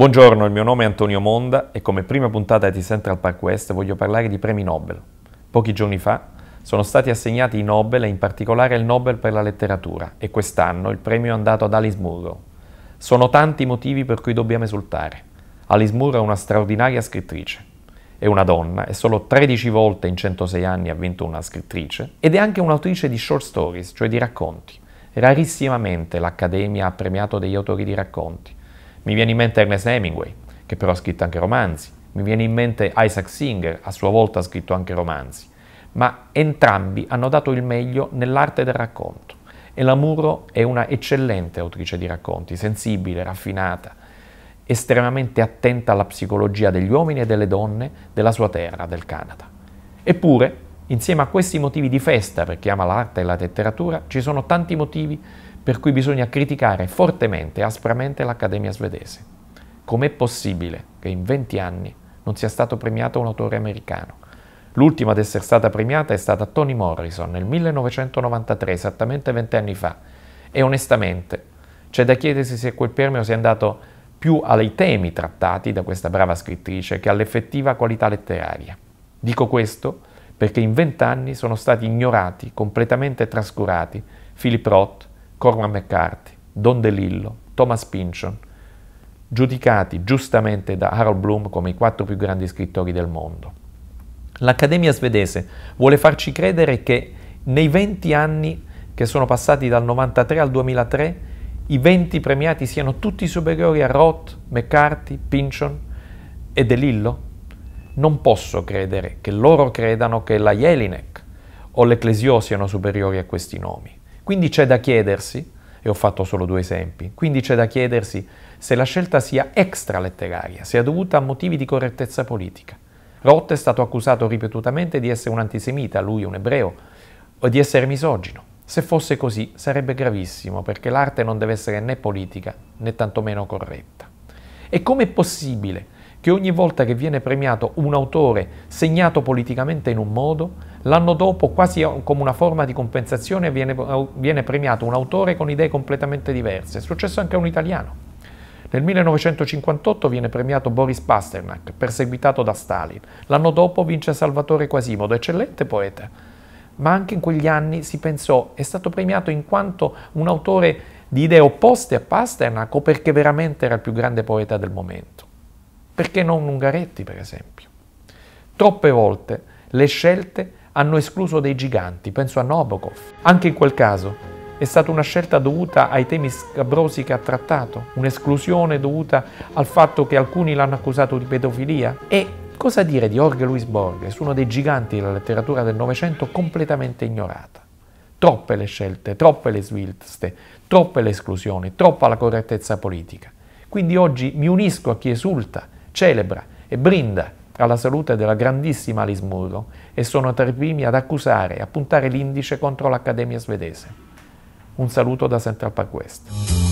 Buongiorno, il mio nome è Antonio Monda e come prima puntata di Central Park West voglio parlare di premi Nobel. Pochi giorni fa sono stati assegnati i Nobel e in particolare il Nobel per la letteratura e quest'anno il premio è andato ad Alice Murrow. Sono tanti i motivi per cui dobbiamo esultare. Alice Murrow è una straordinaria scrittrice. È una donna e solo 13 volte in 106 anni ha vinto una scrittrice ed è anche un'autrice di short stories, cioè di racconti. Rarissimamente l'Accademia ha premiato degli autori di racconti mi viene in mente Ernest Hemingway, che però ha scritto anche romanzi. Mi viene in mente Isaac Singer, a sua volta ha scritto anche romanzi. Ma entrambi hanno dato il meglio nell'arte del racconto. E la è una eccellente autrice di racconti, sensibile, raffinata, estremamente attenta alla psicologia degli uomini e delle donne della sua terra, del Canada. Eppure, insieme a questi motivi di festa per chi ama l'arte e la letteratura, ci sono tanti motivi per cui bisogna criticare fortemente e aspramente l'Accademia svedese. Com'è possibile che in 20 anni non sia stato premiato un autore americano? L'ultima ad essere stata premiata è stata Toni Morrison nel 1993, esattamente 20 anni fa, e onestamente c'è da chiedersi se quel premio sia andato più ai temi trattati da questa brava scrittrice che all'effettiva qualità letteraria. Dico questo perché in vent'anni sono stati ignorati, completamente trascurati, Philip Roth, Cormac McCarthy, Don DeLillo, Thomas Pynchon, giudicati giustamente da Harold Bloom come i quattro più grandi scrittori del mondo. L'Accademia svedese vuole farci credere che nei 20 anni che sono passati dal 1993 al 2003 i 20 premiati siano tutti superiori a Roth, McCarthy, Pynchon e De Lillo? Non posso credere che loro credano che la Jelinek o l'Ecclesio siano superiori a questi nomi. Quindi c'è da chiedersi, e ho fatto solo due esempi, quindi c'è da chiedersi se la scelta sia extra letteraria, sia dovuta a motivi di correttezza politica. Roth è stato accusato ripetutamente di essere un antisemita, lui un ebreo, o di essere misogino. Se fosse così sarebbe gravissimo perché l'arte non deve essere né politica né tantomeno corretta. E com'è possibile che ogni volta che viene premiato un autore segnato politicamente in un modo, l'anno dopo, quasi come una forma di compensazione, viene, viene premiato un autore con idee completamente diverse. È successo anche a un italiano. Nel 1958 viene premiato Boris Pasternak, perseguitato da Stalin. L'anno dopo vince Salvatore Quasimodo, eccellente poeta. Ma anche in quegli anni si pensò è stato premiato in quanto un autore di idee opposte a Pasternak o perché veramente era il più grande poeta del momento. Perché non Ungaretti, per esempio? Troppe volte le scelte hanno escluso dei giganti, penso a Nobokov. Anche in quel caso è stata una scelta dovuta ai temi scabrosi che ha trattato, un'esclusione dovuta al fatto che alcuni l'hanno accusato di pedofilia e cosa dire di Jorge Luis Borges, uno dei giganti della letteratura del Novecento completamente ignorata. Troppe le scelte, troppe le svilste, troppe le esclusioni, troppa la correttezza politica. Quindi oggi mi unisco a chi esulta celebra e brinda alla salute della grandissima Alice Murro e sono tra i primi ad accusare e a puntare l'indice contro l'Accademia svedese. Un saluto da Central Park West.